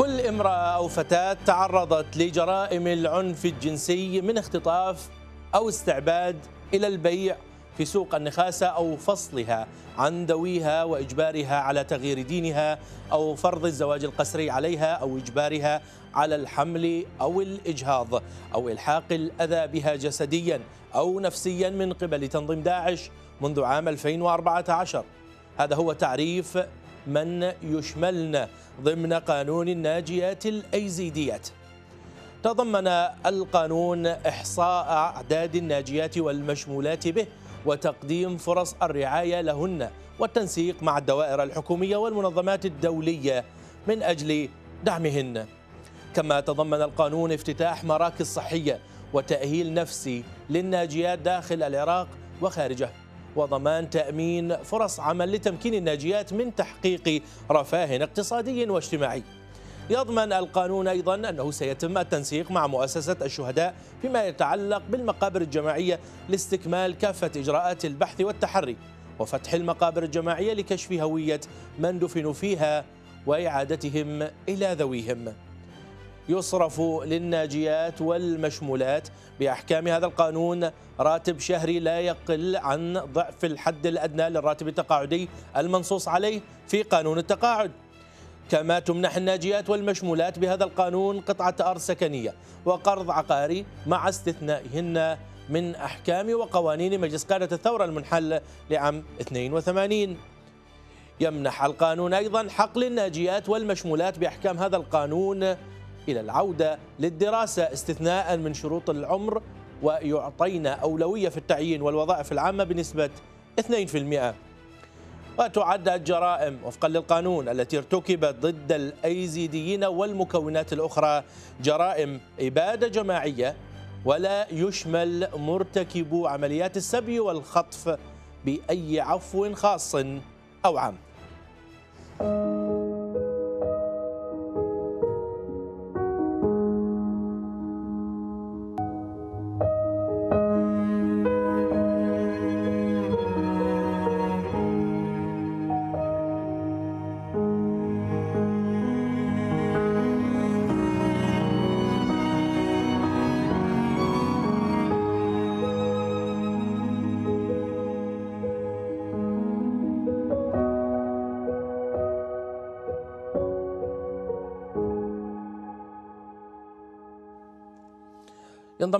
كل امرأة أو فتاة تعرضت لجرائم العنف الجنسي من اختطاف أو استعباد إلى البيع في سوق النخاسة أو فصلها عن ذويها وإجبارها على تغيير دينها أو فرض الزواج القسري عليها أو إجبارها على الحمل أو الإجهاض أو إلحاق الأذى بها جسديا أو نفسيا من قبل تنظيم داعش منذ عام 2014 هذا هو تعريف من يشملن ضمن قانون الناجيات الأيزيديات تضمن القانون إحصاء أعداد الناجيات والمشمولات به وتقديم فرص الرعاية لهن والتنسيق مع الدوائر الحكومية والمنظمات الدولية من أجل دعمهن كما تضمن القانون افتتاح مراكز صحية وتأهيل نفسي للناجيات داخل العراق وخارجه وضمان تأمين فرص عمل لتمكين الناجيات من تحقيق رفاه اقتصادي واجتماعي يضمن القانون أيضا أنه سيتم التنسيق مع مؤسسة الشهداء فيما يتعلق بالمقابر الجماعية لاستكمال كافة إجراءات البحث والتحري وفتح المقابر الجماعية لكشف هوية من دفنوا فيها وإعادتهم إلى ذويهم يصرف للناجيات والمشمولات بأحكام هذا القانون راتب شهري لا يقل عن ضعف الحد الأدنى للراتب التقاعدي المنصوص عليه في قانون التقاعد كما تمنح الناجيات والمشمولات بهذا القانون قطعة أرض سكنية وقرض عقاري مع استثنائهن من أحكام وقوانين مجلس قادة الثورة المنحل لعام 82 يمنح القانون أيضا حق للناجيات والمشمولات بأحكام هذا القانون إلى العودة للدراسة استثناء من شروط العمر ويعطينا أولوية في التعيين والوظائف العامة بنسبة 2% وتعد الجرائم وفقا للقانون التي ارتكبت ضد الايزيديين والمكونات الاخرى جرائم اباده جماعيه ولا يشمل مرتكبو عمليات السبي والخطف باي عفو خاص او عام.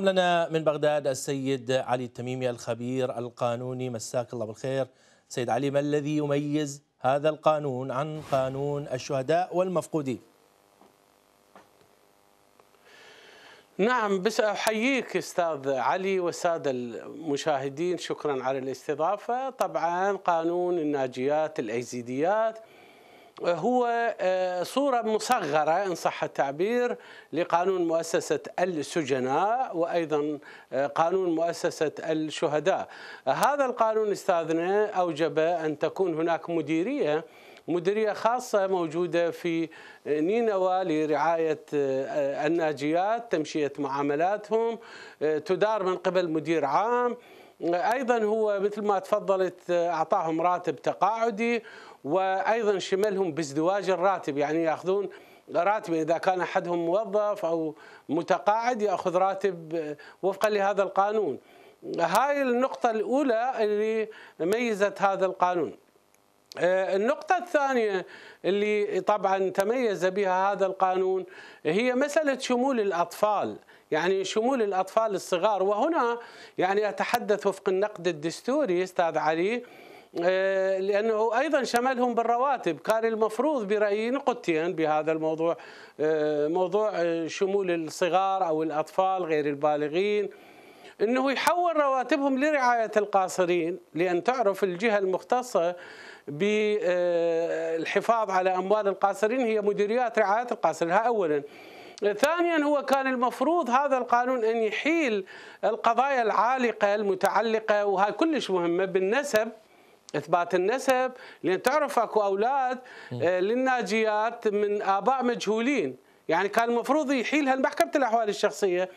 ينضم لنا من بغداد السيد علي التميمي الخبير القانوني مساك الله بالخير سيد علي ما الذي يميز هذا القانون عن قانون الشهداء والمفقودين نعم بس احييك استاذ علي والساده المشاهدين شكرا على الاستضافه طبعا قانون الناجيات الايزيديات هو آه، صورة مصغرة إن صح التعبير لقانون مؤسسة السجناء وأيضا آه، قانون مؤسسة الشهداء هذا القانون أستاذنا أوجب أن تكون هناك مديرية مديرية خاصة موجودة في آه، نينوى لرعاية الناجيات تمشية معاملاتهم تدار من قبل مدير عام ايضا هو مثل ما تفضلت اعطاهم راتب تقاعدي وايضا شملهم بازدواج الراتب يعني ياخذون راتب اذا كان احدهم موظف او متقاعد ياخذ راتب آه، وفقا لهذا القانون. هاي النقطة الأولى اللي ميزت هذا القانون. آه، النقطة الثانية اللي طبعا تميز بها هذا القانون هي مسألة شمول الأطفال يعني شمول الأطفال الصغار وهنا يعني أتحدث وفق النقد الدستوري أستاذ علي آه، لأنه أيضا شملهم بالرواتب كان المفروض برأيي نقطتين بهذا الموضوع آه، موضوع آه، شمول الصغار أو الأطفال غير البالغين أنه يحول رواتبهم لرعاية القاصرين لأن تعرف الجهة المختصة بالحفاظ على أموال القاصرين هي مديريات رعاية القاصرين هذا أولا ثانيا هو كان المفروض هذا القانون أن يحيل القضايا العالقة المتعلقة وهي كلش مهمة بالنسب اثبات النسب لان تعرف اكو اولاد آه، للناجيات من اباء مجهولين يعني كان المفروض يحيلها محكمه الاحوال الشخصيه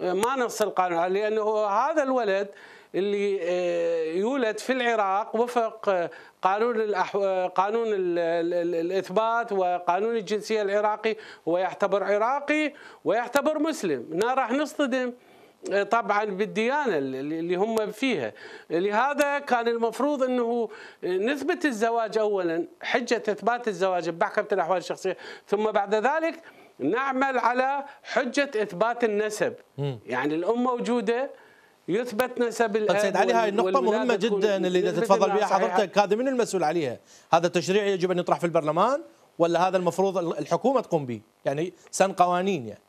آه، ما نص القانون لانه هذا الولد اللي آه، يولد في العراق وفق قانون الأحو... قانون الاثبات وقانون الجنسيه العراقي هو يعتبر عراقي ويعتبر مسلم، هنا راح نصطدم طبعا بالديانه اللي هم فيها لهذا كان المفروض انه نثبت الزواج اولا حجه اثبات الزواج بمحكمه الاحوال الشخصيه ثم بعد ذلك نعمل على حجه اثبات النسب يعني الام موجوده يثبت نسب الاب طيب سيد علي هاي النقطة مهمة جدا اللي تتفضل بها حضرتك هذا من المسؤول عليها؟ هذا التشريع يجب ان يطرح في البرلمان ولا هذا المفروض الحكومة تقوم به؟ يعني سن قوانين يعني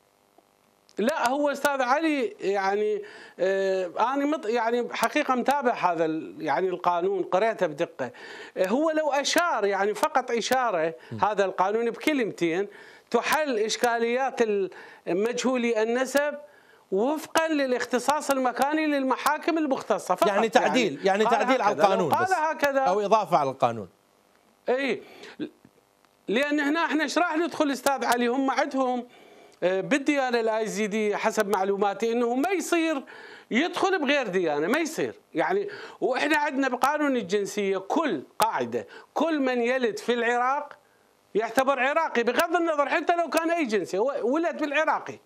لا هو استاذ علي يعني آه، انا يعني حقيقه متابع هذا يعني القانون قريته بدقه آه، هو لو اشار يعني فقط اشاره هذا القانون بكلمتين تحل اشكاليات مجهولي النسب وفقا للاختصاص المكاني للمحاكم المختصه فقط يعني تعديل يعني, يعني تعديل على القانون بس هكذا او اضافه على القانون اي لان هنا احنا ايش راح ندخل استاذ علي هم عندهم بالديانه الاي زي دي حسب معلوماتي انه ما يصير يدخل بغير ديانه ما يصير يعني واحنا عندنا بقانون الجنسيه كل قاعده كل من يلد في العراق يعتبر عراقي بغض النظر حتى لو كان اي جنسيه ولد بالعراقي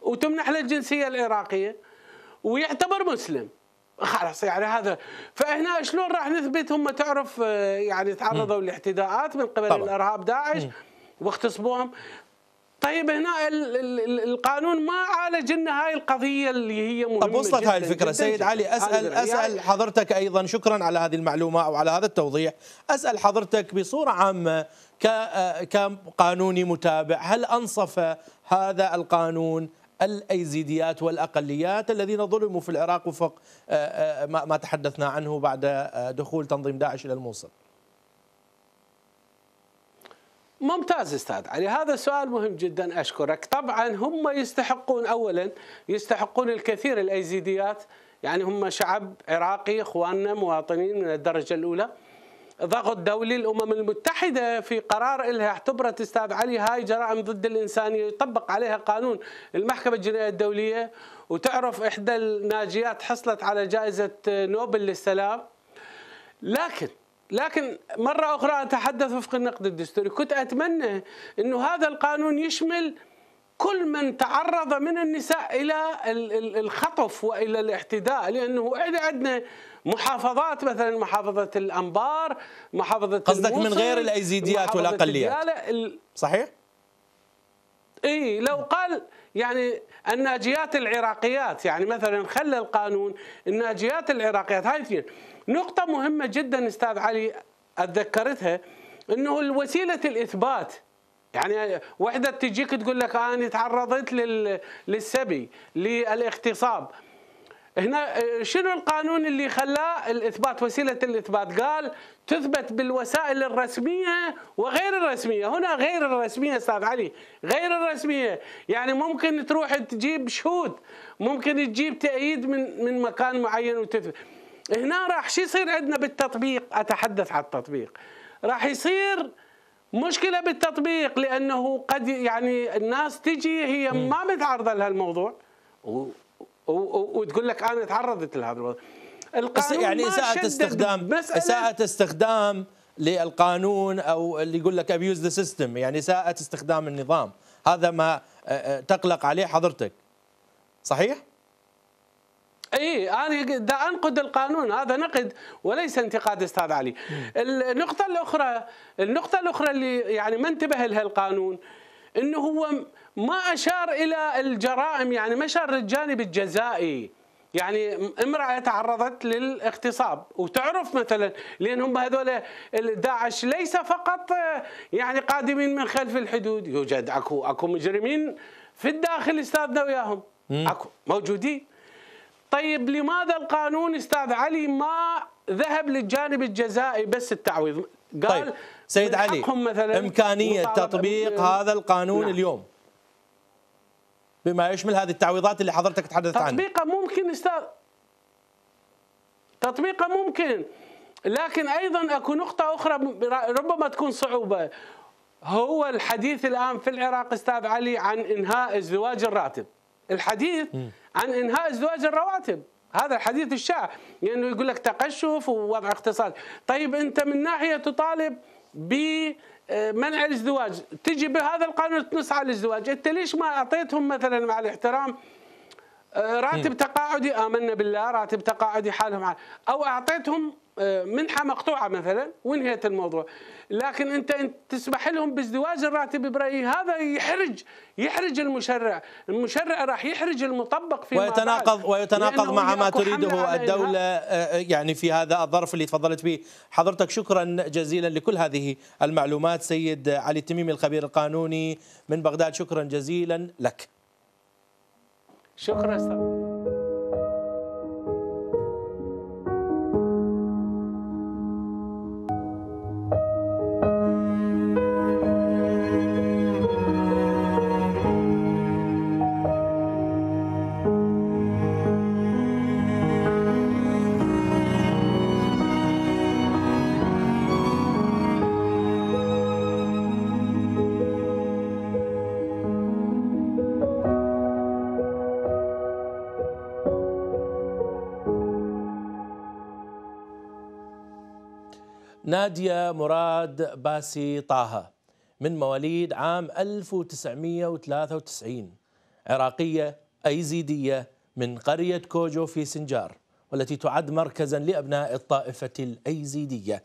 وتمنح له الجنسيه العراقيه ويعتبر مسلم خلاص يعني هذا فاحنا شلون راح نثبت هم تعرف آه، يعني تعرضوا لاعتداءات من قبل طبعا. الارهاب داعش واغتصبوهم طيب هنا القانون ما عالج لنا هاي القضيه اللي هي مهمه طب وصلت هاي الفكره جداً سيد جداً علي اسال اسال حضرتك ايضا شكرا على هذه المعلومه او على هذا التوضيح اسال حضرتك بصوره عامه آه، كقانوني متابع هل انصف هذا القانون الايزيديات والاقليات الذين ظلموا في العراق وفق آه، آه، ما تحدثنا عنه بعد دخول تنظيم داعش الى الموصل ممتاز استاذ علي يعني هذا سؤال مهم جدا اشكرك طبعا هم يستحقون اولا يستحقون الكثير الايزيديات يعني هم شعب عراقي اخواننا مواطنين من الدرجه الاولى ضغط دولي الامم المتحده في قرار لها اعتبرت استاذ علي هاي جرائم ضد الانسانيه يطبق عليها قانون المحكمه الجنائيه الدوليه وتعرف احدى الناجيات حصلت على جائزه نوبل للسلام لكن لكن مرة أخرى أتحدث وفق النقد الدستوري كنت أتمنى أنه هذا القانون يشمل كل من تعرض من النساء إلى الخطف وإلى الاعتداء لأنه عندنا محافظات مثلا محافظة الأنبار محافظة قصدك من غير الأيزيديات والأقليات صحيح؟ اي لو قال يعني الناجيات العراقيات يعني مثلا خلى القانون الناجيات العراقيات هاي اثنين نقطة مهمة جدا استاذ علي اتذكرتها انه وسيلة الاثبات يعني وحدة تجيك تقول لك انا تعرضت للسبي للاغتصاب هنا آه، شنو القانون اللي خلاه الاثبات وسيله الاثبات قال تثبت بالوسائل الرسميه وغير الرسميه هنا غير الرسميه استاذ علي غير الرسميه يعني ممكن تروح تجيب شهود ممكن تجيب تأييد من من مكان معين وتثبت هنا راح شو يصير عندنا بالتطبيق اتحدث عن التطبيق راح يصير مشكله بالتطبيق لانه قد يعني الناس تجي هي ما متعرضه لهالموضوع وتقول لك انا تعرضت لهذا الوضع القانون يعني اساءة استخدام اساءة استخدام للقانون او اللي يقول لك ابيوز ذا سيستم يعني اساءة استخدام النظام هذا ما آه، آه، تقلق عليه حضرتك صحيح؟ اي انا دا انقد القانون هذا نقد وليس انتقاد استاذ علي النقطه الاخرى النقطه الاخرى اللي يعني ما انتبه لها القانون انه هو ما أشار إلى الجرائم يعني ما أشار للجانب الجزائي يعني امرأة تعرضت للاغتصاب وتعرف مثلا لأن هم هذول داعش ليس فقط آه، يعني قادمين من خلف الحدود يوجد أكو أكو مجرمين في الداخل استاذنا وياهم أكو موجودين طيب لماذا القانون استاذ علي ما ذهب للجانب الجزائي بس التعويض قال طيب سيد علي مثلا امكانيه تطبيق هذا القانون نعم. اليوم بما يشمل هذه التعويضات اللي حضرتك تحدثت عنها تطبيقه ممكن استاذ تطبيقه ممكن لكن ايضا اكو نقطه اخرى ربما تكون صعوبه هو الحديث الان في العراق استاذ علي عن انهاء ازدواج الراتب الحديث عن انهاء ازدواج الرواتب هذا الحديث الشائع لانه يعني يقول لك تقشف ووضع اقتصادي طيب انت من ناحيه تطالب ب منع الازدواج تجي بهذا القانون تنص على الازدواج انت ليش ما اعطيتهم مثلا مع الاحترام آه، راتب تقاعدي امنا بالله راتب تقاعدي حالهم حال او اعطيتهم آه، منحه مقطوعه مثلا وانهيت الموضوع لكن انت, انت تسمح لهم بازدواج الراتب برايي هذا يحرج يحرج المشرع المشرع راح يحرج المطبق في ويتناقض ويتناقض مع ما تريده الدوله آه، آه، يعني في هذا الظرف اللي تفضلت به حضرتك شكرا جزيلا لكل هذه المعلومات سيد علي التميمي الخبير القانوني من بغداد شكرا جزيلا لك شكرا استاذ نادية مراد باسي طه من مواليد عام 1993 عراقية أيزيدية من قرية كوجو في سنجار والتي تعد مركزا لأبناء الطائفة الأيزيدية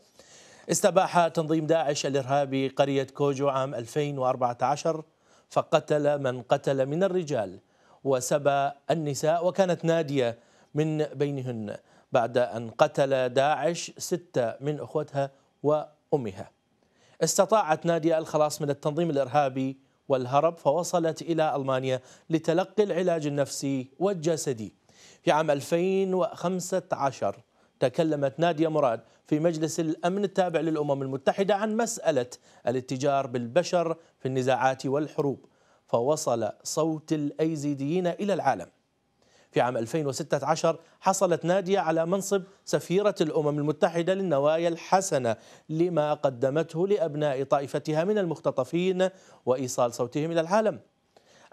استباح تنظيم داعش الإرهابي قرية كوجو عام 2014 فقتل من قتل من الرجال وسبى النساء وكانت نادية من بينهن بعد أن قتل داعش ستة من أخوتها وأمها استطاعت نادية الخلاص من التنظيم الإرهابي والهرب فوصلت إلى ألمانيا لتلقي العلاج النفسي والجسدي في عام 2015 تكلمت نادية مراد في مجلس الأمن التابع للأمم المتحدة عن مسألة الاتجار بالبشر في النزاعات والحروب فوصل صوت الأيزيديين إلى العالم في عام 2016 حصلت نادية على منصب سفيرة الأمم المتحدة للنوايا الحسنة لما قدمته لأبناء طائفتها من المختطفين وإيصال صوتهم إلى العالم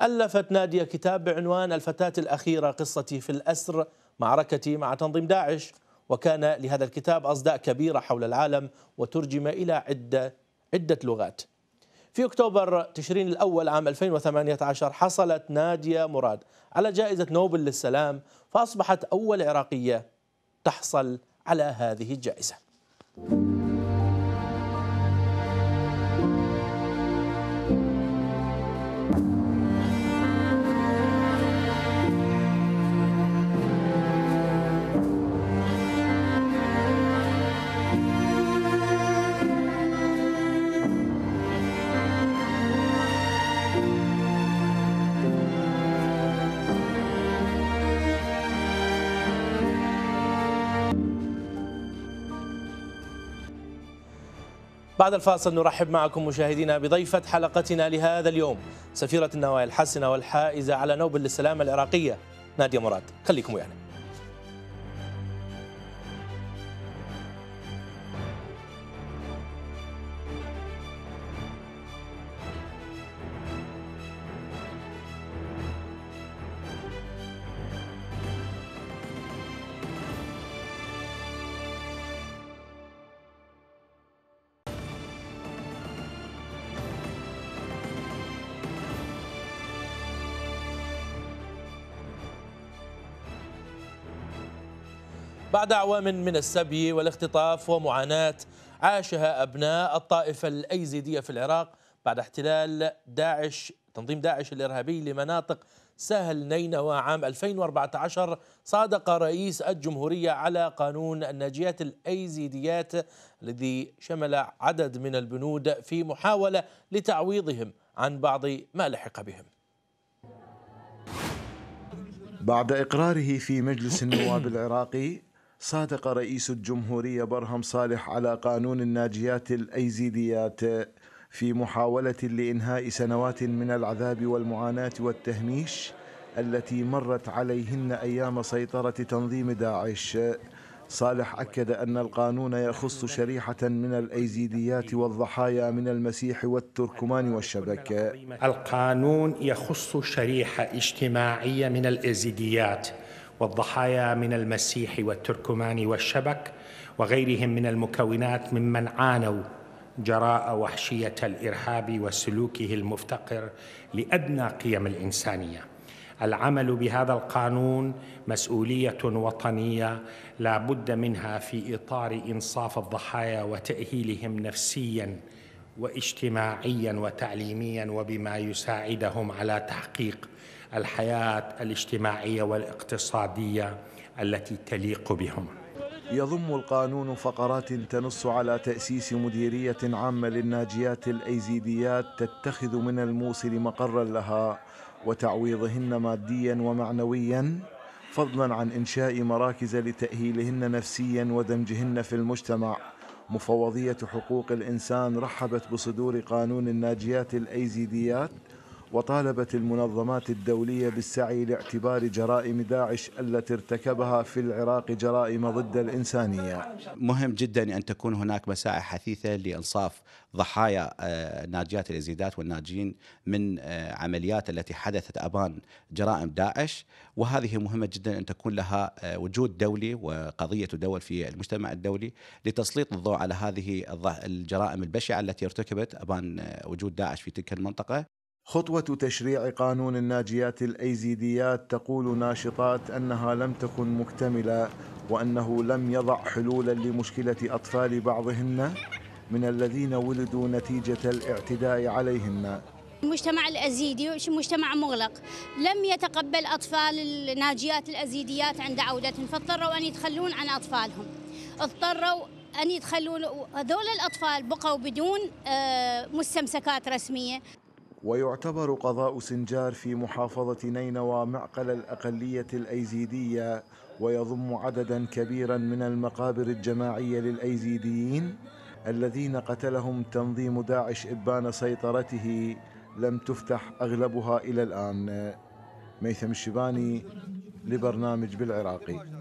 ألفت نادية كتاب بعنوان الفتاة الأخيرة قصتي في الأسر معركتي مع تنظيم داعش وكان لهذا الكتاب أصداء كبيرة حول العالم وترجم إلى عدة عدة لغات في أكتوبر تشرين الأول عام 2018 حصلت نادية مراد على جائزة نوبل للسلام فأصبحت أول عراقية تحصل على هذه الجائزة بعد الفاصل نرحب معكم مشاهدينا بضيفة حلقتنا لهذا اليوم سفيرة النوايا الحسنة والحائزة على نوبل للسلامة العراقية نادية مراد خليكم ويانا بعد أعوام من السبي والاختطاف ومعاناة عاشها أبناء الطائفة الأيزيدية في العراق بعد احتلال داعش تنظيم داعش الإرهابي لمناطق سهل نينوى عام 2014 صادق رئيس الجمهورية على قانون الناجيات الأيزيديات الذي شمل عدد من البنود في محاولة لتعويضهم عن بعض ما لحق بهم بعد إقراره في مجلس النواب العراقي صادق رئيس الجمهورية برهم صالح على قانون الناجيات الأيزيديات في محاولة لإنهاء سنوات من العذاب والمعاناة والتهميش التي مرت عليهن أيام سيطرة تنظيم داعش صالح أكد أن القانون يخص شريحة من الأيزيديات والضحايا من المسيح والتركمان والشبكة القانون يخص شريحة اجتماعية من الأيزيديات والضحايا من المسيح والتركمان والشبك وغيرهم من المكونات ممن عانوا جراء وحشيه الارهاب وسلوكه المفتقر لادنى قيم الانسانيه العمل بهذا القانون مسؤوليه وطنيه لا بد منها في اطار انصاف الضحايا وتاهيلهم نفسيا واجتماعيا وتعليميا وبما يساعدهم على تحقيق الحياه الاجتماعيه والاقتصاديه التي تليق بهم يضم القانون فقرات تنص على تأسيس مديرية عامة للناجيات الأيزيديات تتخذ من الموصل مقرا لها وتعويضهن ماديا ومعنويا فضلا عن إنشاء مراكز لتأهيلهن نفسيا ودمجهن في المجتمع مفوضية حقوق الإنسان رحبت بصدور قانون الناجيات الأيزيديات وطالبت المنظمات الدولية بالسعي لاعتبار جرائم داعش التي ارتكبها في العراق جرائم ضد الإنسانية مهم جدا أن تكون هناك مساعي حثيثة لإنصاف ضحايا آه، ناجيات اليزيدات والناجين من آه، عمليات التي حدثت أبان جرائم داعش وهذه مهمة جدا أن تكون لها آه، وجود دولي وقضية دول في المجتمع الدولي لتسليط الضوء على هذه الجرائم البشعة التي ارتكبت أبان وجود داعش في تلك المنطقة خطوة تشريع قانون الناجيات الأيزيديات تقول ناشطات أنها لم تكن مكتملة وأنه لم يضع حلولا لمشكلة أطفال بعضهن من الذين ولدوا نتيجة الاعتداء عليهن المجتمع الأزيدي مجتمع مغلق لم يتقبل أطفال الناجيات الأزيديات عند عودتهم فاضطروا أن يتخلون عن أطفالهم اضطروا أن يتخلون هذول الأطفال بقوا بدون آه، مستمسكات رسمية ويعتبر قضاء سنجار في محافظة نينوى معقل الأقلية الأيزيدية ويضم عددا كبيرا من المقابر الجماعية للأيزيديين الذين قتلهم تنظيم داعش إبان سيطرته لم تفتح أغلبها إلى الآن ميثم الشباني لبرنامج بالعراقي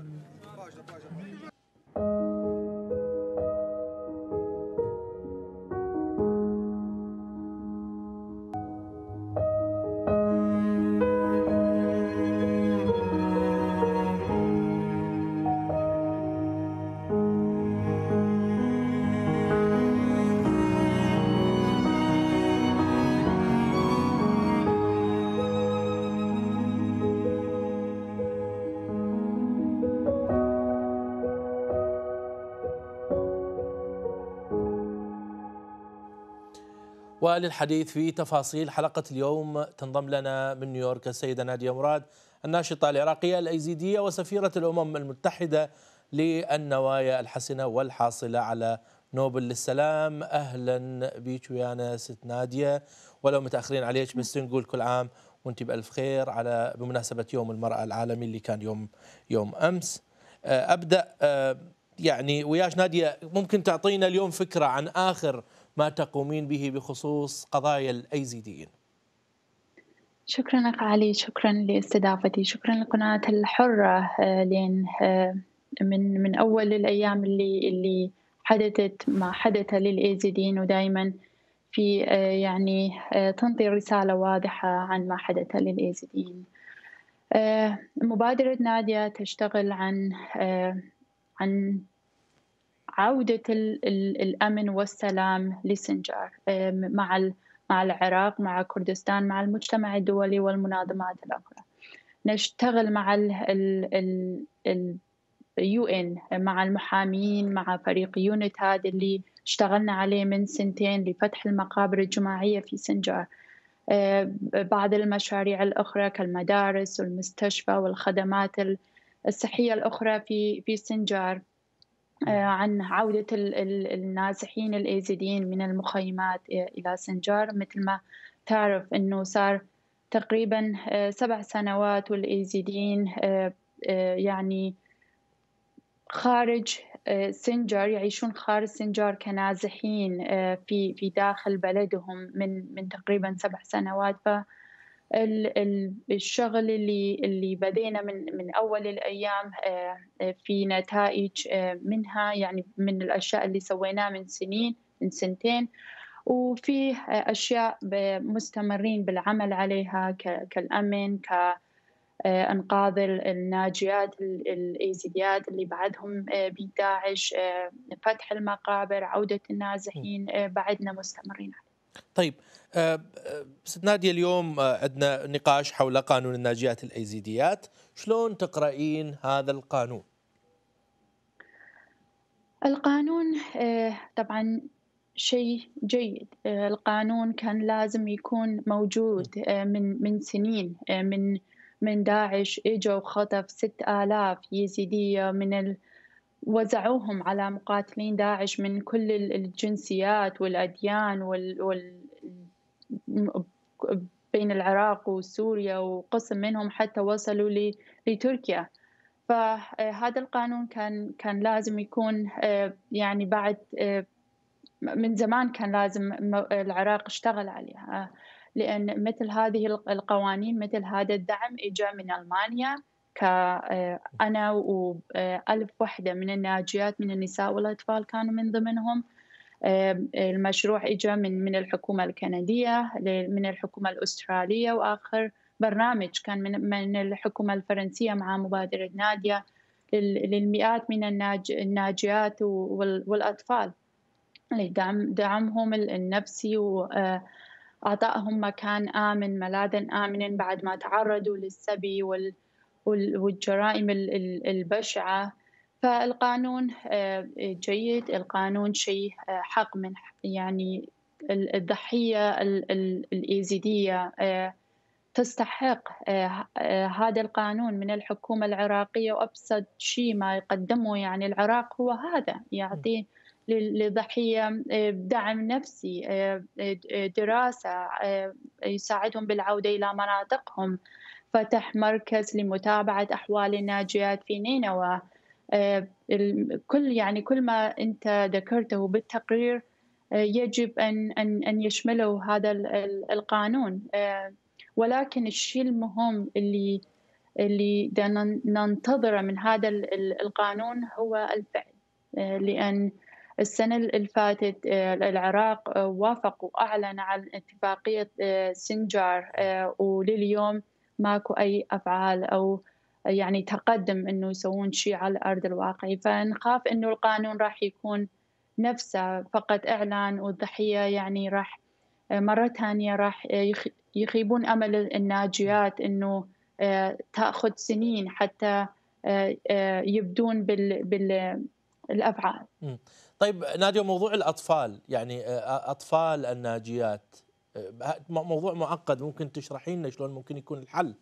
وللحديث في تفاصيل حلقة اليوم تنضم لنا من نيويورك السيدة نادية مراد الناشطة العراقية الأيزيدية وسفيرة الأمم المتحدة للنوايا الحسنة والحاصلة على نوبل للسلام أهلا بك ويانا ست نادية ولو متأخرين عليك بس نقول كل عام وانت بألف خير على بمناسبة يوم المرأة العالمي اللي كان يوم يوم أمس أبدأ آه، يعني وياش نادية ممكن تعطينا اليوم فكرة عن آخر ما تقومين به بخصوص قضايا الأيزيديين شكرا أخ علي شكرا لاستضافتي شكرا لقناة الحرة آه، لأن آه، من من أول الأيام اللي اللي حدثت ما حدث للايزيديين ودائما في آه، يعني تنطي رسالة واضحة عن ما حدث للايزيديين مبادرة نادية تشتغل عن عن عودة الأمن والسلام لسنجار مع مع العراق مع كردستان مع المجتمع الدولي والمنظمات الأخرى نشتغل مع ال ال ان مع المحامين مع فريق يونت هذا اللي اشتغلنا عليه من سنتين لفتح المقابر الجماعية في سنجار بعض المشاريع الأخرى كالمدارس والمستشفى والخدمات الصحية الأخرى في في سنجار آه، عن عودة النازحين الإيزيديين من المخيمات إلى سنجار مثل ما تعرف أنه صار تقريبا آه، سبع سنوات والإيزيديين آه، يعني خارج سنجار يعيشون خارج سنجار كنازحين في في داخل بلدهم من من تقريبا سبع سنوات ف الشغل اللي اللي بدينا من من اول الايام آه، آه، في نتائج آه، منها يعني من الاشياء اللي سويناها من سنين من سنتين وفي اشياء مستمرين بالعمل عليها كالامن ك انقاذ الناجيات الايزيديات اللي بعدهم بداعش فتح المقابر عوده النازحين بعدنا مستمرين عليها طيب أه، أه، ست ناديه اليوم أه، عندنا نقاش حول قانون الناجيات الايزيديات شلون تقرأين هذا القانون القانون طبعا شيء جيد القانون كان لازم يكون موجود من من سنين من من داعش اجوا وخطف ست آلاف يزيدية من ال... وزعوهم على مقاتلين داعش من كل الجنسيات والأديان وال... وال... بين العراق وسوريا وقسم منهم حتى وصلوا لتركيا فهذا القانون كان كان لازم يكون آه، يعني بعد آه، من زمان كان لازم العراق اشتغل عليها لأن مثل هذه القوانين مثل هذا الدعم إجا من ألمانيا آه، أنا وألف وحدة من الناجيات من النساء والأطفال كانوا من ضمنهم المشروع إجا من من الحكومة الكندية من الحكومة الأسترالية وآخر برنامج كان من من الحكومة الفرنسية مع مبادرة نادية للمئات من الناجيات والأطفال لدعم دعمهم النفسي وأعطائهم مكان آمن ملاذا آمنا بعد ما تعرضوا للسبي والجرائم البشعة فالقانون آه، جيد القانون شيء آه، حق من يعني الضحية الإيزيدية آه، تستحق هذا القانون من الحكومة العراقية وأبسط شيء ما يقدمه يعني العراق هو هذا يعطي للضحية دعم نفسي دراسة يساعدهم بالعودة إلى مناطقهم فتح مركز لمتابعة أحوال الناجيات في نينوى آه، كل يعني كل ما انت ذكرته بالتقرير آه، يجب ان ان ان يشمله هذا القانون آه، ولكن الشيء المهم اللي اللي ننتظره من هذا القانون هو الفعل لان السنة الفاتت العراق وافق وأعلن عن اتفاقية سنجار ولليوم ماكو أي أفعال أو يعني تقدم انه يسوون شيء على ارض الواقع فنخاف انه القانون راح يكون نفسه فقط اعلان والضحيه يعني راح مره ثانيه راح يخيبون امل الناجيات انه آه، تاخذ سنين حتى آه، آه، يبدون بال, بال طيب ناديه موضوع الاطفال يعني اطفال الناجيات موضوع معقد ممكن تشرحي لنا شلون ممكن يكون الحل؟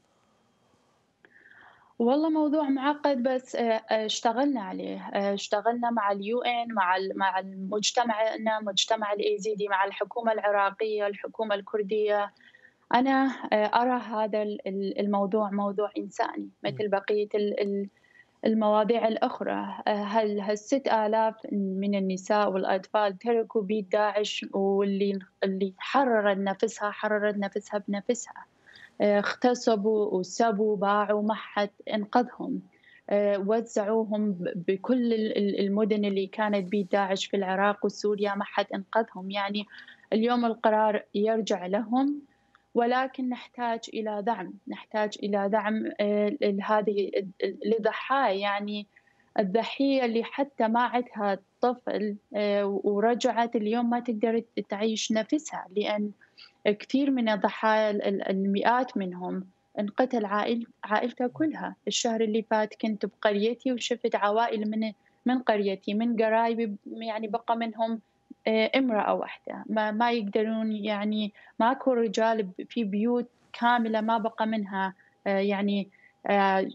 والله موضوع معقد بس آه، آه، اشتغلنا عليه آه، اشتغلنا مع اليو ان مع مع مجتمعنا مجتمع الايزيدي مع الحكومه العراقيه الحكومه الكرديه انا ارى هذا الموضوع موضوع انساني مثل بقيه المواضيع الاخرى هل هالست آلاف من النساء والاطفال تركوا بيت داعش واللي اللي حررت نفسها حررت نفسها بنفسها اغتصبوا وسبوا باعوا ما حد انقذهم آه، وزعوهم بكل المدن اللي كانت بيه داعش في العراق وسوريا ما حد انقذهم يعني اليوم القرار يرجع لهم ولكن نحتاج الى دعم نحتاج الى دعم آه، لهذه لضحايا يعني الضحيه اللي حتى ما عندها طفل آه، ورجعت اليوم ما تقدر تعيش نفسها لان كثير من الضحايا المئات منهم انقتل عائل عائلته كلها الشهر اللي فات كنت بقريتي وشفت عوائل من من قريتي من قرايبي يعني بقى منهم آه، امرأة واحدة ما, ما يقدرون يعني ماكو رجال في بيوت كاملة ما بقى منها آه، يعني آه،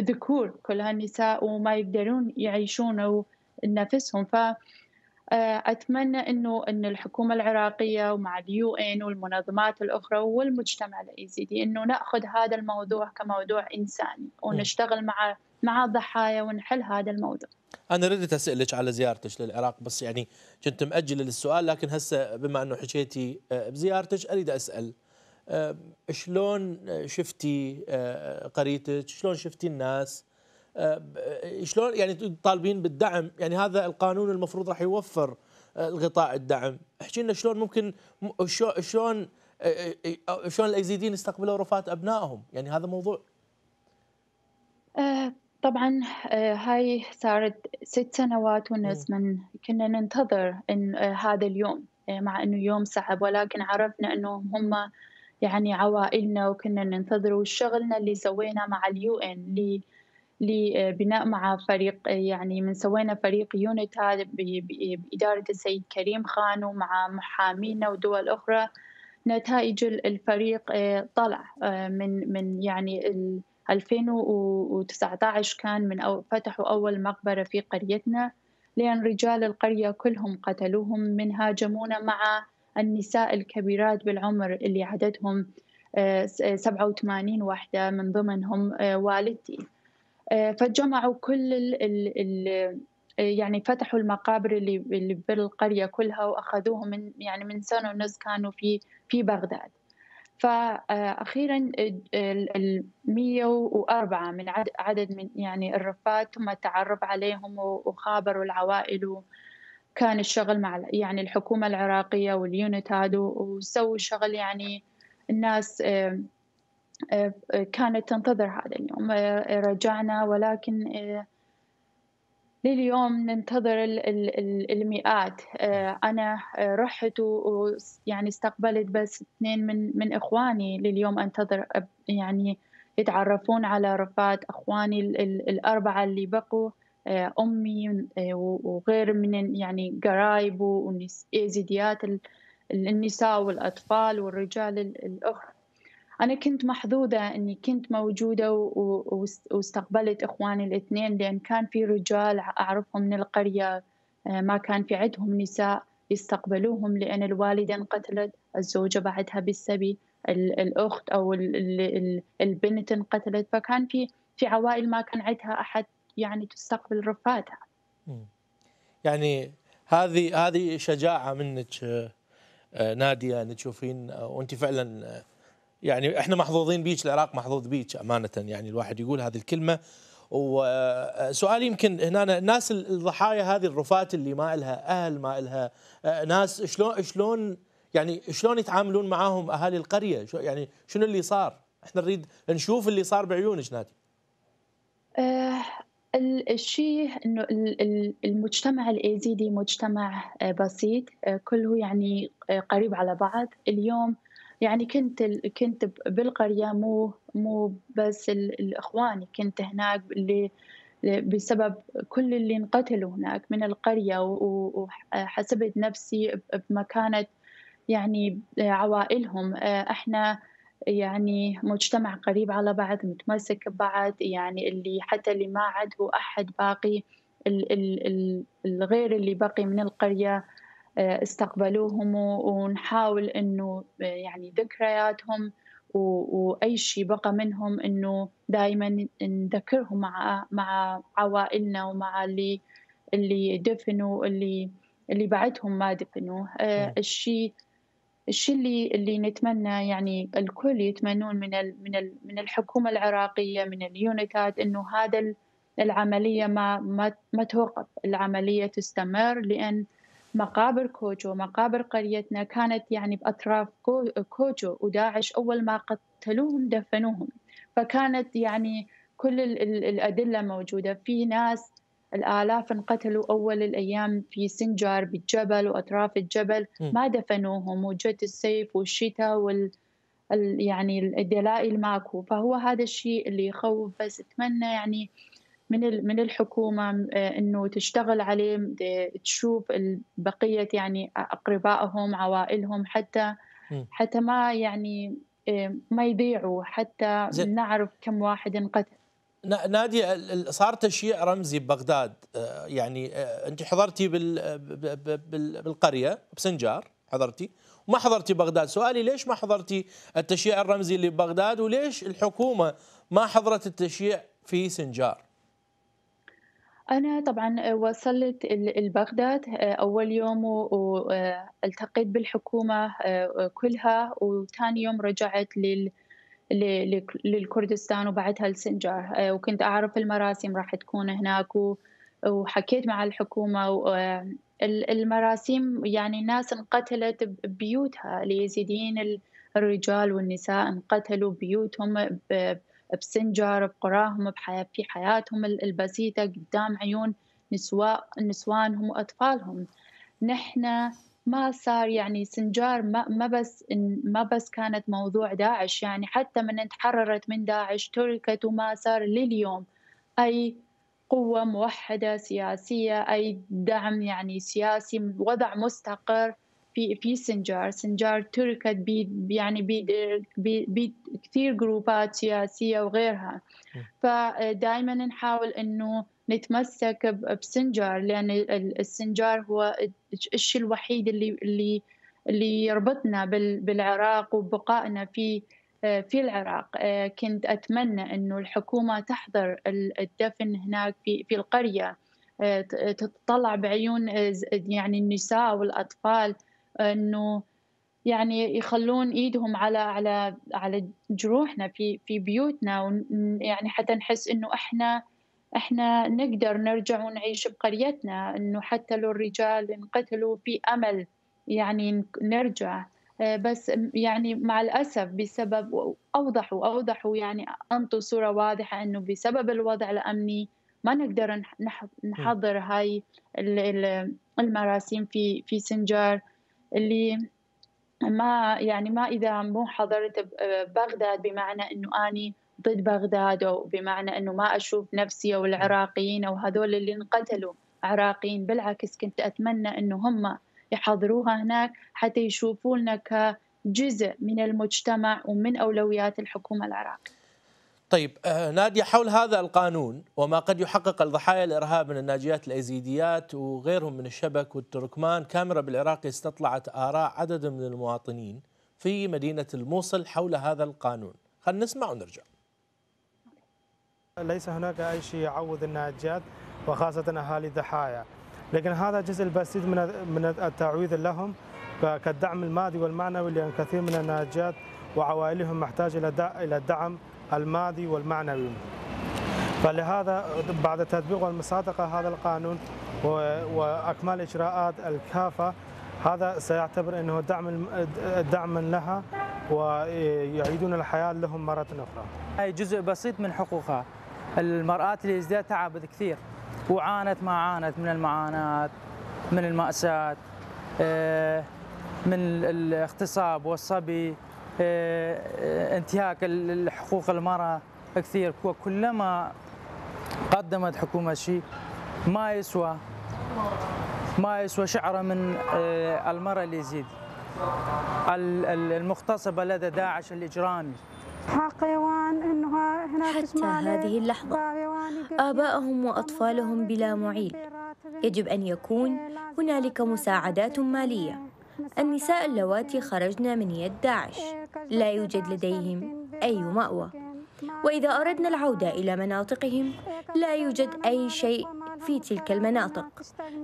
ذكور كلها نساء وما يقدرون يعيشون نفسهم ف آه، اتمنى انه ان الحكومه العراقيه ومع اليو ان والمنظمات الاخرى والمجتمع الايزيدي انه ناخذ هذا الموضوع كموضوع انساني ونشتغل مع مع الضحايا ونحل هذا الموضوع. انا ردت اسالك على زيارتك للعراق بس يعني كنت مأجله السؤال لكن هسه بما انه حكيتي آه، بزيارتك اريد اسال آه، شلون شفتي قريتك؟ شلون شفتي الناس؟ شلون يعني طالبين بالدعم يعني هذا القانون المفروض راح يوفر آه، الغطاء الدعم احكي لنا شلون ممكن شلون آه، آه، شلون الايزيديين استقبلوا رفات ابنائهم يعني هذا موضوع طبعا هاي صارت ست سنوات ونص من كنا ننتظر ان هذا اليوم يعني مع انه يوم صعب ولكن عرفنا انه هم يعني عوائلنا وكنا ننتظر وشغلنا اللي سويناه مع اليو ان اللي لبناء مع فريق يعني من سوينا فريق يونت هذا بإدارة السيد كريم خان ومع محامينا ودول أخرى نتائج الفريق آه، طلع آه، من من يعني 2019 كان من أو فتحوا أول مقبرة في قريتنا لأن رجال القرية كلهم قتلوهم من هاجمونا مع النساء الكبيرات بالعمر اللي عددهم 87 آه، وحدة من ضمنهم والدتي آه، فجمعوا كل ال ال آه، يعني فتحوا المقابر اللي اللي بالقريه كلها واخذوهم من يعني من سنه ونص كانوا في في بغداد فاخيرا آه، ال 104 من عدد من يعني الرفات تم التعرف عليهم وخابروا العوائل وكان الشغل مع يعني الحكومه العراقيه واليونتاد وسووا شغل يعني الناس آه، كانت تنتظر هذا اليوم آه، آه، رجعنا ولكن لليوم ننتظر المئات أنا رحت ويعني استقبلت بس اثنين من من إخواني لليوم أنتظر يعني يتعرفون على رفات أخواني الأربعة اللي بقوا أمي وغير من يعني قرايب وزيديات النساء والأطفال والرجال الاخر أنا كنت محظوظة أني كنت موجودة واستقبلت إخواني الاثنين لأن كان في رجال أعرفهم من القرية آه، ما كان في عندهم نساء يستقبلوهم لأن الوالدة انقتلت الزوجة بعدها بالسبي الأخت أو البنت انقتلت فكان في في عوائل ما كان عندها أحد يعني تستقبل رفاتها يعني هذه هذه شجاعة منك آه، نادية أن تشوفين آه، وأنت فعلا يعني احنا محظوظين بيك العراق محظوظ بيك امانه يعني الواحد يقول هذه الكلمه وسؤال يمكن هنا ناس الضحايا هذه الرفات اللي ما لها اهل ما لها آه، ناس شلون شلون يعني شلون يتعاملون معاهم اهالي القريه يعني شنو اللي صار احنا نريد نشوف اللي صار بعيونك نادي أه الشيء انه المجتمع الايزيدي مجتمع آه، بسيط آه، كله يعني قريب على بعض اليوم يعني كنت ال... كنت بالقرية مو مو بس ال... الإخواني كنت هناك اللي بسبب كل اللي انقتلوا هناك من القرية وحسبت نفسي بمكانة يعني عوائلهم آه، احنا يعني مجتمع قريب على بعض متمسك ببعض يعني اللي حتى اللي ما عاد هو أحد باقي الغير اللي بقي من القرية استقبلوهم ونحاول انه يعني ذكرياتهم واي شيء بقى منهم انه دائما نذكرهم مع مع عوائلنا ومع اللي اللي دفنوا اللي اللي بعدهم ما دفنوا الشيء الشيء اللي اللي نتمنى يعني الكل يتمنون من ال من ال من الحكومه العراقيه من اليونتات انه هذا العمليه ما ما ما توقف العمليه تستمر لان مقابر كوجو مقابر قريتنا كانت يعني بأطراف كوجو وداعش أول ما قتلوهم دفنوهم فكانت يعني كل الأدلة موجودة في ناس الآلاف انقتلوا أول الأيام في سنجار بالجبل وأطراف الجبل ما دفنوهم وجت السيف والشتاء وال يعني الدلائل ماكو فهو هذا الشيء اللي يخوف بس أتمنى يعني من من الحكومه آه، انه تشتغل عليه تشوف بقيه يعني اقربائهم عوائلهم حتى حتى ما يعني آه، ما يضيعوا حتى نعرف كم واحد انقتل نادية صار تشييع رمزي ببغداد آه، يعني انت حضرتي بالقريه بسنجار حضرتي وما حضرتي بغداد سؤالي ليش ما حضرتي التشييع الرمزي اللي ببغداد وليش الحكومه ما حضرت التشييع في سنجار أنا طبعًا وصلت البغداد آه، أول يوم والتقيت آه، بالحكومة آه، كلها، وتاني يوم رجعت لل للكردستان وبعدها لسنجار، وكنت أعرف المراسم راح تكون هناك وحكيت مع الحكومة المراسم يعني الناس انقتلت ببيوتها اليزيديين الرجال والنساء انقتلوا بيوتهم ب بسنجر بقراهم بحياة في حياتهم البسيطة قدام عيون نسواء نسوانهم وأطفالهم نحن ما صار يعني سنجار ما, ما بس ما بس كانت موضوع داعش يعني حتى من تحررت من داعش تركت وما صار لليوم أي قوة موحدة سياسية أي دعم يعني سياسي وضع مستقر في في سنجار سنجار تركت بي يعني بي, بي, بي كثير جروبات سياسيه وغيرها فدائما نحاول انه نتمسك بسنجار لان السنجار هو الشيء الوحيد اللي اللي اللي يربطنا بالعراق وبقائنا في في العراق كنت اتمنى انه الحكومه تحضر الدفن هناك في في القريه تتطلع بعيون يعني النساء والاطفال انه يعني يخلون ايدهم على على على جروحنا في في بيوتنا يعني حتى نحس انه احنا احنا نقدر نرجع ونعيش بقريتنا انه حتى لو الرجال انقتلوا في امل يعني نرجع آه، بس يعني مع الاسف بسبب اوضحوا اوضحوا يعني انطوا صوره واضحه انه بسبب الوضع الامني ما نقدر نحضر هاي المراسيم في في سنجار اللي ما يعني ما اذا مو حضرت بغداد بمعنى انه اني ضد بغداد او بمعنى انه ما اشوف نفسي او العراقيين او هذول اللي انقتلوا عراقيين بالعكس كنت اتمنى انه هم يحضروها هناك حتى يشوفوا لنا كجزء من المجتمع ومن اولويات الحكومه العراقيه طيب آه، نادية حول هذا القانون وما قد يحقق الضحايا الإرهاب من الناجيات الأيزيديات وغيرهم من الشبك والتركمان كاميرا بالعراق استطلعت آراء عدد من المواطنين في مدينة الموصل حول هذا القانون خلينا نسمع ونرجع ليس هناك أي شيء يعوض الناجيات وخاصة أهالي الضحايا لكن هذا جزء البسيط من من التعويض لهم كالدعم المادي والمعنوي لأن كثير من الناجيات وعوائلهم محتاج إلى الى الدعم المادي والمعنوي فلهذا بعد تطبيق والمصادقة هذا القانون وأكمال اجراءات الكافة هذا سيعتبر أنه دعم دعما لها ويعيدون الحياة لهم مرة أخرى هي جزء بسيط من حقوقها المرأة اللي تعبت كثير وعانت ما عانت من المعاناة من المأساة آه، من الاغتصاب والصبي آه، آه، انتهاك حقوق المرأة كثير وكلما قدمت حكومة شيء ما يسوى ما يسوى شعرة من آه، المرأة اللي يزيد المغتصبة لدى داعش الإجرامي حتى هذه اللحظة آباءهم وأطفالهم بلا معيل يجب أن يكون هنالك مساعدات مالية النساء اللواتي خرجن من يد داعش لا يوجد لديهم أي مأوى وإذا أردنا العودة إلى مناطقهم لا يوجد أي شيء في تلك المناطق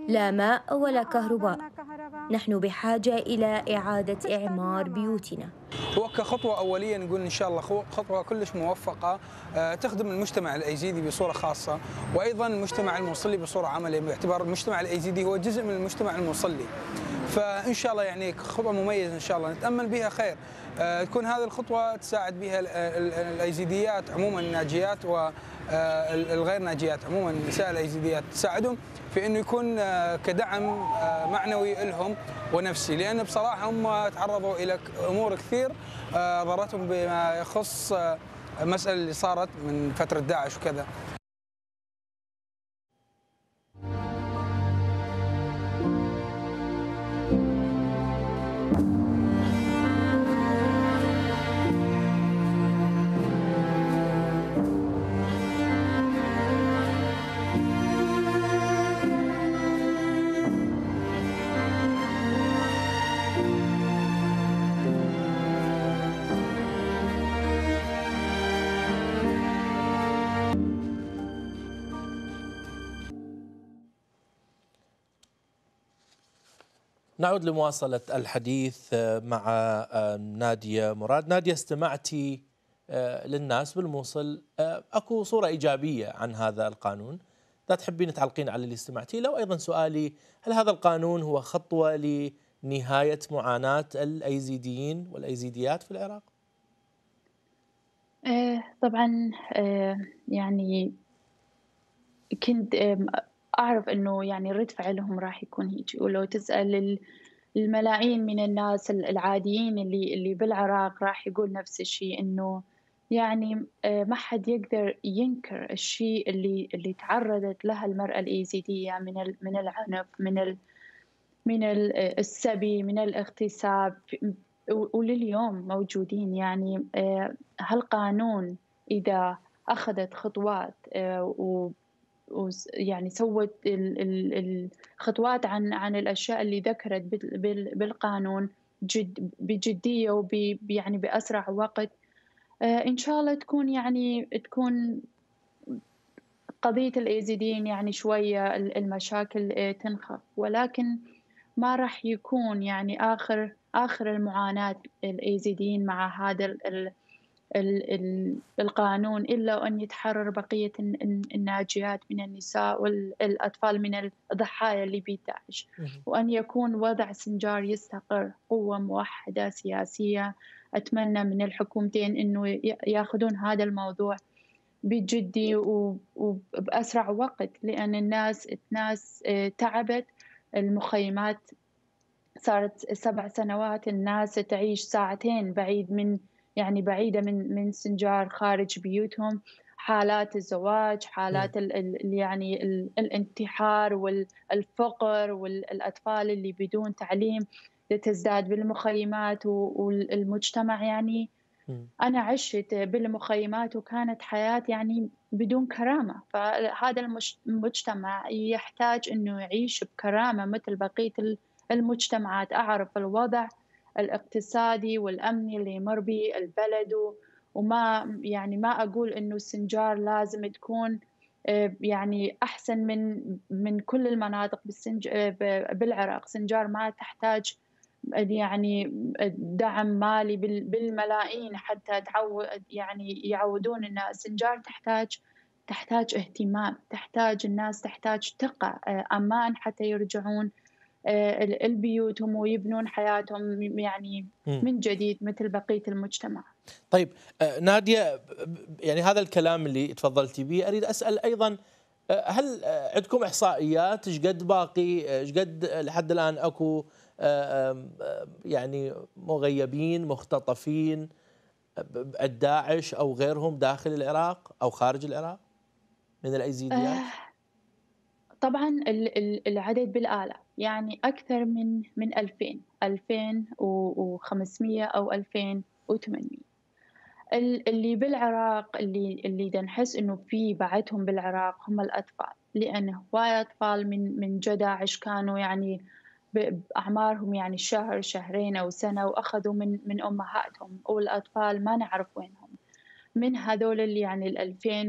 لا ماء ولا كهرباء نحن بحاجة إلى إعادة إعمار بيوتنا هو كخطوة أولية نقول إن شاء الله خطوة كلش موفقة آه، تخدم المجتمع الأيزيدي بصورة خاصة وأيضا المجتمع المصلي بصورة عملية باعتبار المجتمع الأيزيدي هو جزء من المجتمع المصلي فان شاء الله يعني خطوه مميزه ان شاء الله نتامل بها خير آه، تكون هذه الخطوه تساعد بها الايزيديات عموما الناجيات والغير آه، ناجيات عموما نساء الايزيديات تساعدهم في انه يكون آه، كدعم معنوي لهم ونفسي لان بصراحه هم تعرضوا الى امور كثير ضرتهم بما يخص المساله اللي صارت من فتره داعش وكذا نعود لمواصلة الحديث آه، مع آه، نادية مراد نادية استمعتي آه، للناس بالموصل أكو صورة إيجابية عن هذا القانون لا تحبين تعلقين على اللي استمعتي له وأيضا سؤالي هل هذا القانون هو خطوة لنهاية معاناة الأيزيديين والأيزيديات في العراق؟ طبعا يعني كنت أعرف إنه يعني رد فعلهم راح يكون هيجي ولو تسأل الملايين من الناس العاديين اللي اللي بالعراق راح يقول نفس الشيء إنه يعني آه، ما حد يقدر ينكر الشيء اللي اللي تعرضت لها المرأة الإيزيدية من من العنف من ال من السبي من الاغتصاب ولليوم موجودين يعني آه، هالقانون إذا أخذت خطوات آه، يعني سوت الخطوات عن عن الاشياء اللي ذكرت بالقانون جد بجديه وب يعني باسرع وقت آه، ان شاء الله تكون يعني تكون قضيه الايزيدين يعني شويه المشاكل آه، تنخف ولكن ما راح يكون يعني اخر اخر المعاناه الايزيدين مع هذا القانون إلا وأن يتحرر بقية الناجيات من النساء والأطفال من الضحايا اللي بيد داعش وأن يكون وضع سنجار يستقر قوة موحدة سياسية أتمنى من الحكومتين أنه يأخذون هذا الموضوع بجدي وبأسرع وقت لأن الناس الناس آه، تعبت المخيمات صارت سبع سنوات الناس تعيش ساعتين بعيد من يعني بعيدة من من سنجار خارج بيوتهم حالات الزواج حالات الـ يعني الـ الانتحار والفقر والأطفال اللي بدون تعليم تزداد بالمخيمات والمجتمع يعني أنا عشت بالمخيمات وكانت حياة يعني بدون كرامة فهذا المجتمع يحتاج أنه يعيش بكرامة مثل بقية المجتمعات أعرف الوضع الاقتصادي والأمني اللي يمر به البلد وما يعني ما أقول إنه سنجار لازم تكون آه، يعني أحسن من من كل المناطق بالسنج آه، بالعراق سنجار ما تحتاج يعني دعم مالي بالملايين حتى تعود يعني يعودون ان سنجار تحتاج تحتاج اهتمام تحتاج الناس تحتاج ثقة آه، أمان حتى يرجعون آه، البيوت هم ويبنون حياتهم يعني من جديد مثل بقيه المجتمع. طيب آه، ناديه يعني هذا الكلام اللي تفضلتي به اريد اسال ايضا آه، هل عندكم احصائيات ايش قد باقي ايش قد لحد الان اكو يعني مغيبين مختطفين الداعش او غيرهم داخل العراق او خارج العراق من الايزيديات؟ طبعا العدد بالالاف يعني أكثر من من 2000 2500 أو 2800 اللي بالعراق اللي اللي نحس انه في بعدهم بالعراق هم الاطفال لان هواي اطفال من من جداعش كانوا يعني باعمارهم يعني شهر شهرين او سنه واخذوا من من امهاتهم والاطفال ما نعرف وينهم من هذول اللي يعني الألفين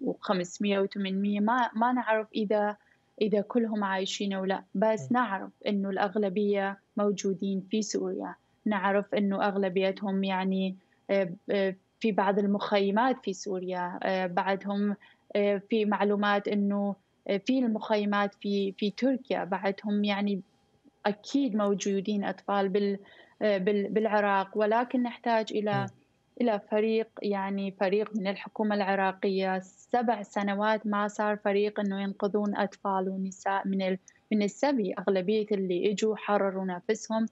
وخمسمية وثمانمية ما ما نعرف اذا إذا كلهم عايشين أو لا بس نعرف أنه الأغلبية موجودين في سوريا نعرف أنه أغلبيتهم يعني آه، آه، في بعض المخيمات في سوريا آه، بعدهم في معلومات أنه في المخيمات في في تركيا بعدهم يعني أكيد موجودين أطفال بال بالعراق ولكن نحتاج إلى إلى فريق يعني فريق من الحكومة العراقية سبع سنوات ما صار فريق إنه ينقذون أطفال ونساء من ال... من السبي أغلبية اللي إجوا حرروا نفسهم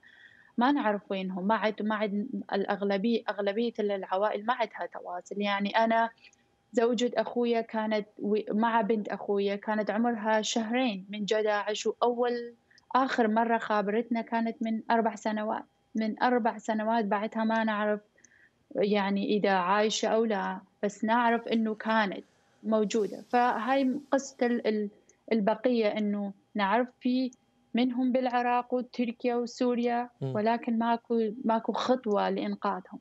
ما نعرف وينهم ما عد ما عد الأغلبية أغلبية العوائل ما عندها تواصل يعني أنا زوجة أخويا كانت مع بنت أخويا كانت عمرها شهرين من جا داعش وأول آخر مرة خابرتنا كانت من أربع سنوات من أربع سنوات بعدها ما نعرف يعني إذا عايشة أو لا بس نعرف أنه كانت موجودة فهاي قصة البقية أنه نعرف في منهم بالعراق وتركيا وسوريا ولكن ماكو ماكو خطوة لإنقاذهم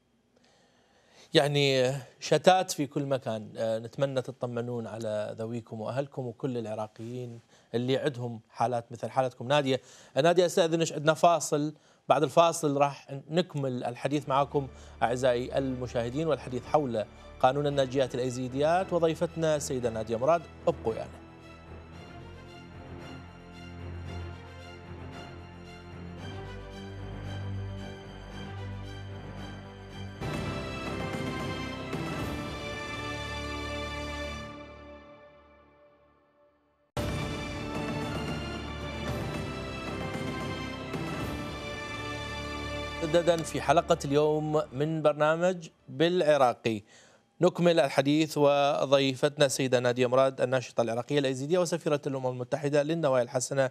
يعني شتات في كل مكان آه، نتمنى تطمنون على ذويكم واهلكم وكل العراقيين اللي عندهم حالات مثل حالتكم ناديه ناديه استاذنش عندنا فاصل بعد الفاصل راح نكمل الحديث معكم أعزائي المشاهدين والحديث حول قانون الناجيات الأيزيديات وضيفتنا السيدة نادية مراد ابقوا يعني مجددا في حلقة اليوم من برنامج بالعراقي نكمل الحديث وضيفتنا السيدة نادية مراد الناشطة العراقية الأيزيدية وسفيرة الأمم المتحدة للنوايا الحسنة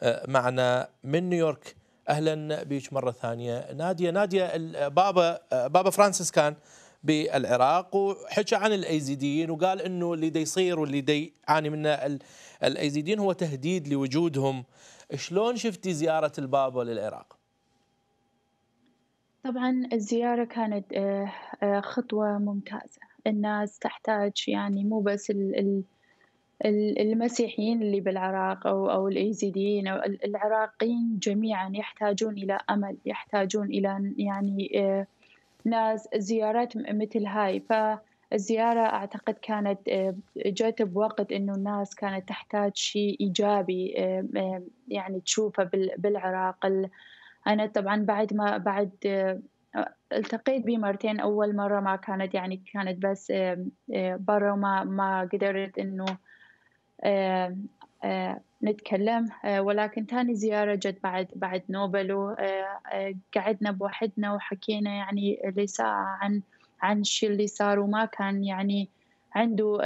آه، معنا من نيويورك أهلا بك مرة ثانية نادية نادية بابا آه، بابا فرانسيس كان بالعراق وحكى عن الايزيديين وقال انه اللي دي يصير واللي دي يعاني منه الايزيديين هو تهديد لوجودهم شلون شفتي زياره البابا للعراق طبعًا الزيارة كانت آه، آه، خطوة ممتازة، الناس تحتاج يعني مو بس ال ال المسيحيين اللي بالعراق أو أو الأيزيديين أو العراقيين جميعًا يحتاجون إلى أمل، يحتاجون إلى يعني آه، ناس زيارات مثل هاي، فالزيارة أعتقد كانت جات بوقت إنه الناس كانت تحتاج شيء إيجابي يعني تشوفه بالعراق أنا طبعا بعد ما بعد التقيت بيه مرتين أول مرة ما كانت يعني كانت بس آه، آه، برا وما ما قدرت إنه آه، نتكلم ولكن تاني زيارة جت بعد بعد نوبل وقعدنا بوحدنا وحكينا يعني لساعة عن عن الشيء اللي صار وما كان يعني عنده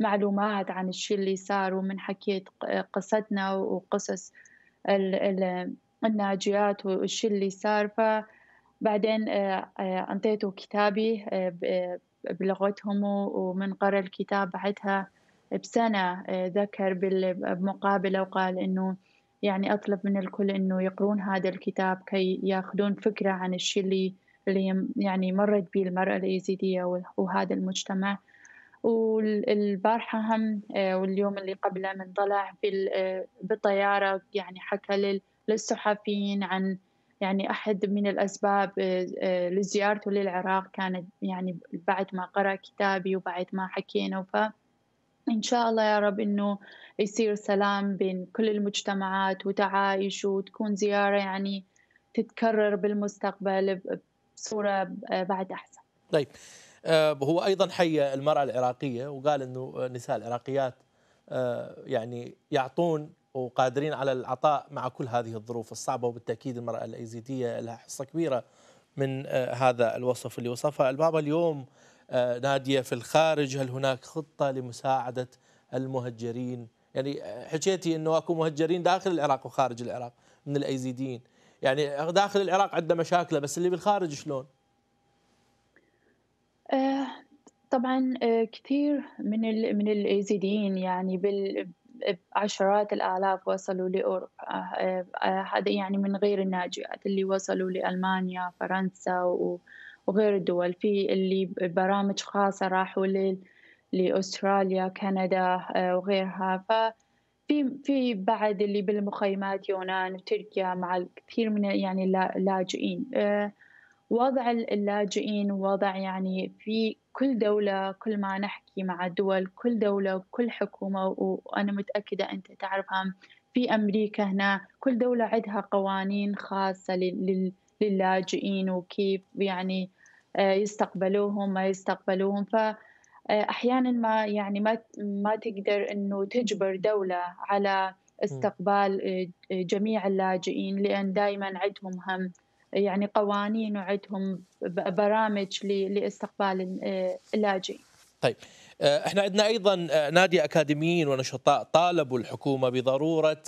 معلومات عن الشيء اللي صار ومن حكيت قصتنا وقصص الناجيات والشي اللي صار فبعدين أنطيته آه، آه، كتابي آه، بلغتهم ومن قرأ الكتاب بعدها بسنة ذكر بمقابلة وقال إنه يعني أطلب من الكل إنه يقرون هذا الكتاب كي ياخذون فكرة عن الشيء اللي اللي يعني مرت به المرأة اليزيدية وهذا المجتمع والبارحة هم واليوم اللي قبله من طلع بالطيارة يعني حكى لل للصحفيين عن يعني أحد من الأسباب آه، آه، لزيارته للعراق كانت يعني بعد ما قرأ كتابي وبعد ما حكينا ف إن شاء الله يا رب إنه يصير سلام بين كل المجتمعات وتعايش وتكون زيارة يعني تتكرر بالمستقبل بصورة آه، بعد أحسن طيب هو أيضا حي المرأة العراقية وقال إنه النساء العراقيات يعني يعطون وقادرين على العطاء مع كل هذه الظروف الصعبه وبالتاكيد المراه الايزيديه لها حصه كبيره من آه، هذا الوصف اللي وصفها البابا اليوم آه، ناديه في الخارج هل هناك خطه لمساعده المهجرين يعني آه، حكيتي انه اكو مهجرين داخل العراق وخارج العراق من الايزيديين يعني داخل العراق عنده مشاكله بس اللي بالخارج شلون؟ طبعا كثير من من الايزيديين يعني بال بعشرات الآلاف وصلوا لأوروبا آه، آه، هذا يعني من غير الناجئات اللي وصلوا لألمانيا فرنسا وغير الدول في اللي برامج خاصة راحوا لأستراليا كندا آه، وغيرها ففي في بعد اللي بالمخيمات يونان وتركيا مع كثير من يعني اللاجئين وضع اللاجئين وضع يعني في كل دولة كل ما نحكي مع دول كل دولة وكل حكومة وأنا متأكدة أنت تعرفها في أمريكا هنا كل دولة عندها قوانين خاصة للاجئين وكيف يعني آه، يستقبلوهم ما يستقبلوهم فأحيانا آه، ما يعني ما ما تقدر إنه تجبر دولة على استقبال آه، جميع اللاجئين لأن دائما عندهم هم يعني قوانين وعندهم برامج لاستقبال اللاجئين طيب آه، احنا عندنا ايضا آه، نادي اكاديميين ونشطاء طالبوا الحكومه بضروره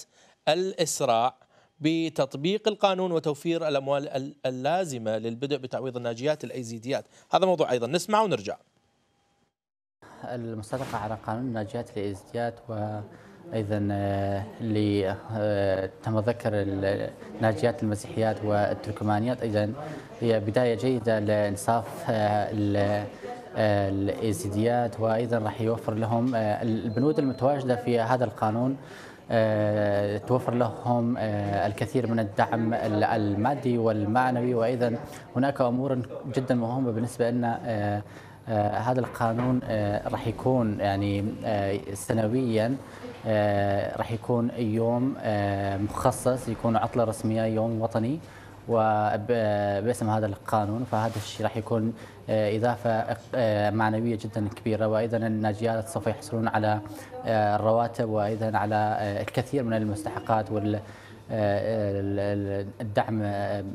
الاسراع بتطبيق القانون وتوفير الاموال اللازمه للبدء بتعويض الناجيات الايزيديات، هذا موضوع ايضا نسمع ونرجع. المصادقه على قانون الناجيات الايزيديات و ايضا آه، آه، ذكر الناجيات المسيحيات والتركمانيات ايضا هي بدايه جيده لانصاف آه، الايزيديات وايضا راح يوفر لهم البنود المتواجده في هذا القانون توفر لهم الكثير من الدعم المادي والمعنوي وايضا هناك امور جدا مهمه بالنسبه لنا هذا القانون راح يكون يعني سنويا آه، راح يكون يوم آه، مخصص يكون عطله رسميه يوم وطني وباسم آه، هذا القانون فهذا الشيء راح يكون اضافه معنويه جدا كبيره وايضا الناجيات سوف يحصلون على الرواتب وايضا على الكثير من المستحقات وال الدعم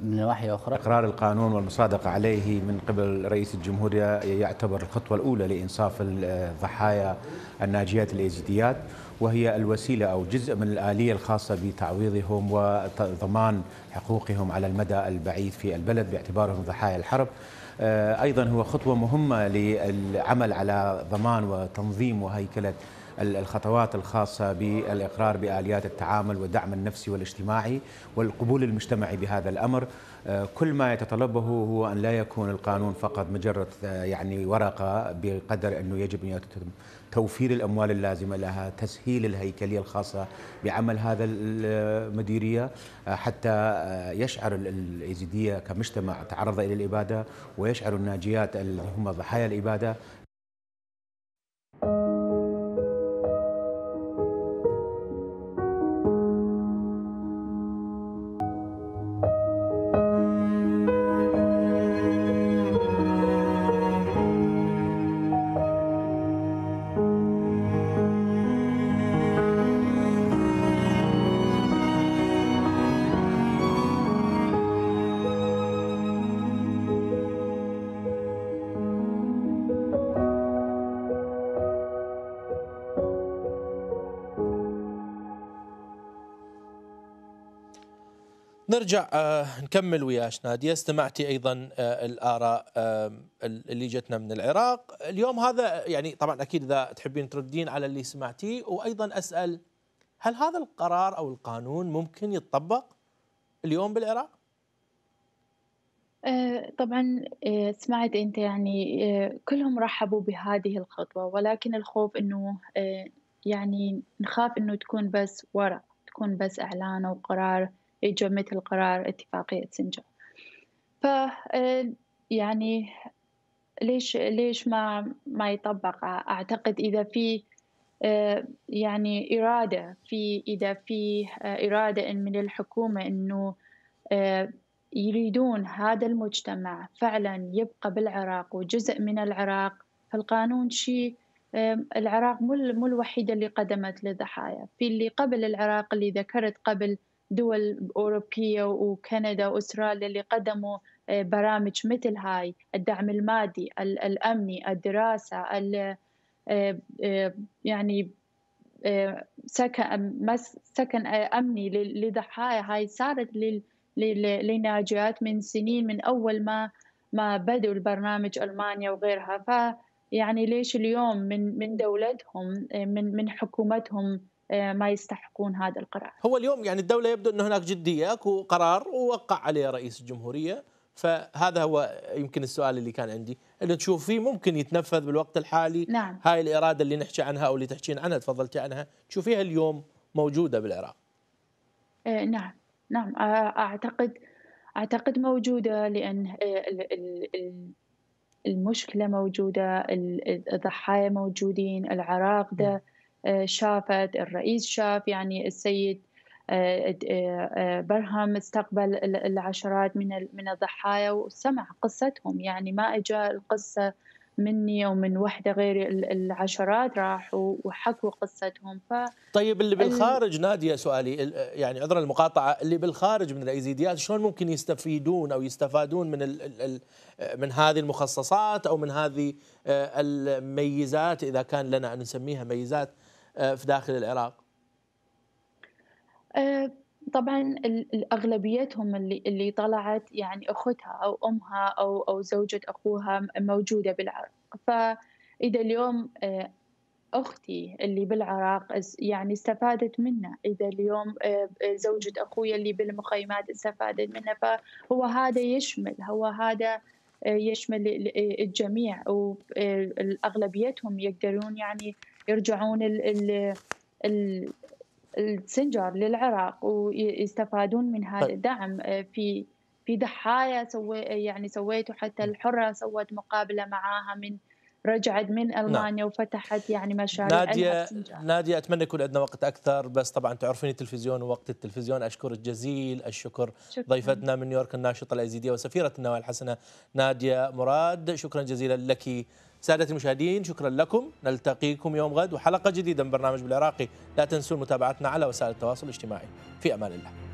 من نواحي اخرى اقرار القانون والمصادقه عليه من قبل رئيس الجمهوريه يعتبر الخطوه الاولى لانصاف الضحايا الناجيات الايزيديات وهي الوسيلة أو جزء من الآلية الخاصة بتعويضهم وضمان حقوقهم على المدى البعيد في البلد باعتبارهم ضحايا الحرب آه، أيضا هو خطوة مهمة للعمل على ضمان وتنظيم وهيكلة الخطوات الخاصة بالإقرار بآليات التعامل والدعم النفسي والاجتماعي والقبول المجتمعي بهذا الأمر آه، كل ما يتطلبه هو أن لا يكون القانون فقط مجرد آه، يعني ورقة بقدر أنه يجب أن يتم توفير الأموال اللازمة لها تسهيل الهيكلية الخاصة بعمل هذا المديرية آه، حتى آه، يشعر الإيزيدية كمجتمع تعرض إلى الإبادة ويشعر الناجيات اللي هم ضحايا الإبادة نرجع آه، نكمل وياش نادية استمعتي أيضا آه، الآراء اللي جتنا من العراق اليوم هذا يعني طبعا أكيد إذا تحبين تردين على اللي سمعتيه وأيضا أسأل هل هذا القرار أو القانون ممكن يتطبق اليوم بالعراق؟ آه، طبعا سمعت انت يعني كلهم رحبوا بهذه الخطوه ولكن الخوف انه يعني نخاف انه تكون بس ورق تكون بس اعلان او قرار يجوا مثل قرار اتفاقية سنجر ف آه، يعني ليش ليش ما ما يطبق اعتقد اذا في آه، يعني اراده في اذا في آه، اراده من الحكومه انه يريدون هذا المجتمع فعلا يبقى بالعراق وجزء من العراق فالقانون شيء العراق مو مو الوحيده اللي قدمت للضحايا في اللي قبل العراق اللي ذكرت قبل دول أوروبية وكندا وأستراليا اللي قدموا آه، برامج مثل هاي الدعم المادي الأمني الدراسة آه، آه، يعني سكن أمني لضحايا هاي صارت للناجيات من سنين من أول ما ما بدوا البرنامج ألمانيا وغيرها ف يعني ليش اليوم من من دولتهم من من حكومتهم آه، ما يستحقون هذا القرار هو اليوم يعني الدولة يبدو أن هناك جدية أكو قرار ووقع عليه رئيس الجمهورية فهذا هو يمكن السؤال اللي كان عندي اللي تشوف فيه ممكن يتنفذ بالوقت الحالي نعم. هاي الإرادة اللي نحكي عنها أو اللي تحكين عنها تفضلتي عنها تشوفيها اليوم موجودة بالعراق آه، نعم نعم آه، أعتقد أعتقد موجودة لأن المشكلة موجودة الضحايا موجودين العراق ده نعم. آه، شافت الرئيس شاف يعني السيد آه، آه، برهم استقبل العشرات من من الضحايا وسمع قصتهم يعني ما اجى القصه مني ومن وحده غير العشرات راحوا وحكوا قصتهم ف طيب اللي بالخارج ناديه سؤالي يعني عذرا المقاطعه اللي بالخارج من الايزيديات شلون ممكن يستفيدون او يستفادون من ال من هذه المخصصات او من هذه الميزات اذا كان لنا ان نسميها ميزات آه، في داخل العراق؟ آه، طبعا اغلبيتهم اللي اللي طلعت يعني اختها او امها او او زوجة اخوها موجودة بالعراق فاذا اليوم آه، اختي اللي بالعراق يعني استفادت منه اذا اليوم زوجة اخوي اللي بالمخيمات استفادت منه فهو هذا يشمل هو هذا يشمل الجميع واغلبيتهم يقدرون يعني يرجعون ال ال ال السنجر للعراق ويستفادون من هذا طيب. الدعم آه، في في ضحايا سوي يعني سويته حتى الحره سوت مقابله معاها من رجعت من نعم. المانيا نعم. وفتحت يعني مشاريع ناديه ناديه اتمنى يكون عندنا وقت اكثر بس طبعا تعرفيني التلفزيون ووقت التلفزيون اشكرك جزيل الشكر شكرا. ضيفتنا من نيويورك الناشطه الايزيديه وسفيره النوايا الحسنه ناديه مراد شكرا جزيلا لك سادة المشاهدين شكرا لكم نلتقيكم يوم غد وحلقة جديدة من برنامج بالعراقي لا تنسوا متابعتنا على وسائل التواصل الاجتماعي في أمان الله